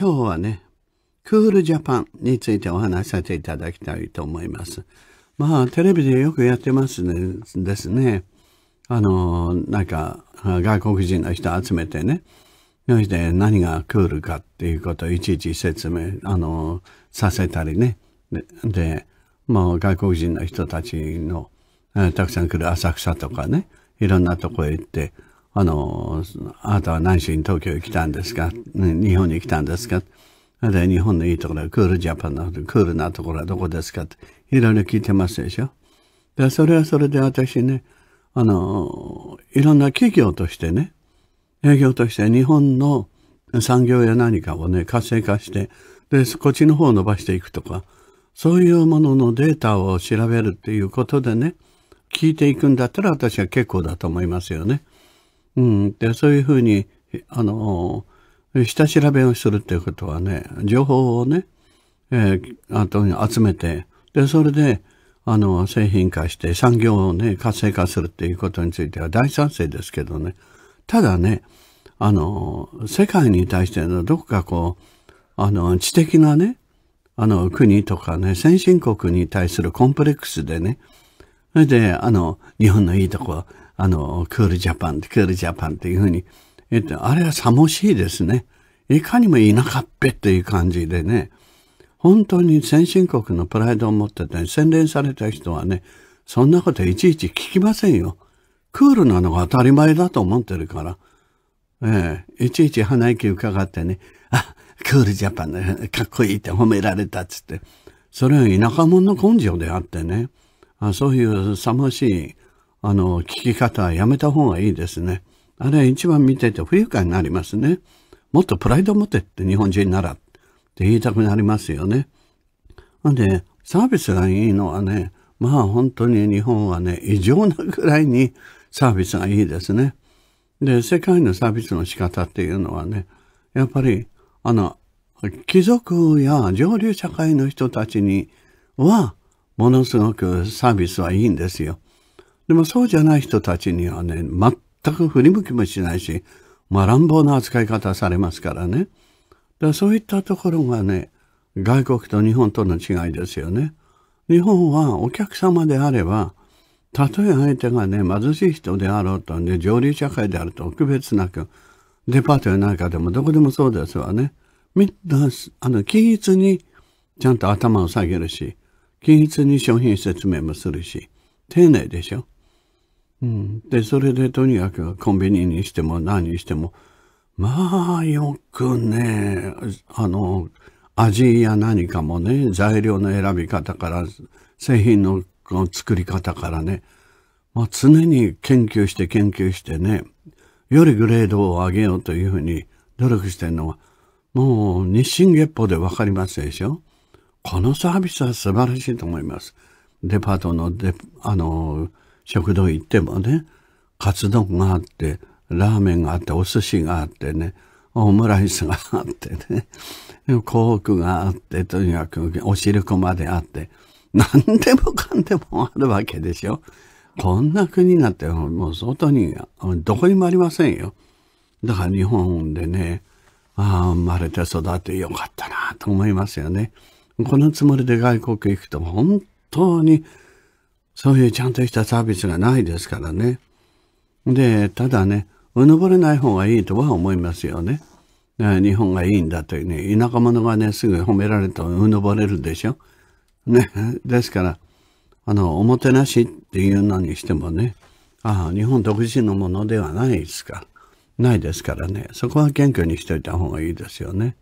今日はね、クールジャパンについてお話しさせていただきたいと思います。まあ、テレビでよくやってますね、ですね。あの、なんか、外国人の人集めてね、そして何がクールかっていうことをいちいち説明、あの、させたりね。で、でもう外国人の人たちの、たくさん来る浅草とかね、いろんなとこへ行って、あの、あなたは何しに東京に来たんですか日本に来たんですかで、日本のいいところはクールジャパンのクールなところはどこですかっていろいろ聞いてますでしょ。で、それはそれで私ね、あの、いろんな企業としてね、営業として日本の産業や何かをね、活性化して、で、こっちの方を伸ばしていくとか、そういうもののデータを調べるっていうことでね、聞いていくんだったら私は結構だと思いますよね。うん、でそういうふうにあの下調べをするということはね情報をね、えー、あと集めてでそれであの製品化して産業をね活性化するっていうことについては大賛成ですけどねただねあの世界に対してのどこかこうあの知的なねあの国とかね先進国に対するコンプレックスでねそれであの日本のいいとこあの、クールジャパン、クールジャパンっていうふうに言って、あれは寂しいですね。いかにも田舎っぺっていう感じでね、本当に先進国のプライドを持ってて、洗練された人はね、そんなこといちいち聞きませんよ。クールなのが当たり前だと思ってるから。ええ、いちいち鼻息伺ってね、あ、クールジャパンね、かっこいいって褒められたっつって。それは田舎者の根性であってね、あそういう寂しいあの、聞き方はやめた方がいいですね。あれは一番見てて不愉快になりますね。もっとプライド持てって日本人ならって言いたくなりますよね。なんで、サービスがいいのはね、まあ本当に日本はね、異常なくらいにサービスがいいですね。で、世界のサービスの仕方っていうのはね、やっぱり、あの、貴族や上流社会の人たちには、ものすごくサービスはいいんですよ。でもそうじゃない人たちにはね、全く振り向きもしないし、まあ乱暴な扱い方されますからね。だそういったところがね、外国と日本との違いですよね。日本はお客様であれば、たとえ相手がね、貧しい人であろうとね、上流社会であると特別なく、デパートやなんかでもどこでもそうですわね。みんな、あの、均一にちゃんと頭を下げるし、均一に商品説明もするし、丁寧でしょ。うん、で、それでとにかくコンビニにしても何にしても、まあよくね、あの、味や何かもね、材料の選び方から、製品の作り方からね、まあ、常に研究して研究してね、よりグレードを上げようというふうに努力してるのは、もう日進月歩でわかりますでしょこのサービスは素晴らしいと思います。デパートのデ、あの、食堂行ってもね、カツ丼があって、ラーメンがあって、お寿司があってね、オムライスがあってね、コークがあって、とにかくお汁粉まであって、何でもかんでもあるわけでしょ。こんな国なんてもう外に、どこにもありませんよ。だから日本でね、ああ、生まれて育ってよかったなと思いますよね。このつもりで外国行くと本当にそういうちゃんとしたサービスがないですからね。で、ただね、うぬぼれない方がいいとは思いますよね。日本がいいんだというね、田舎者がね、すぐ褒められるとうぬぼれるでしょ。ね、ですから、あの、おもてなしっていうのにしてもね、ああ、日本独自のものではないですかないですからね、そこは謙虚にしといた方がいいですよね。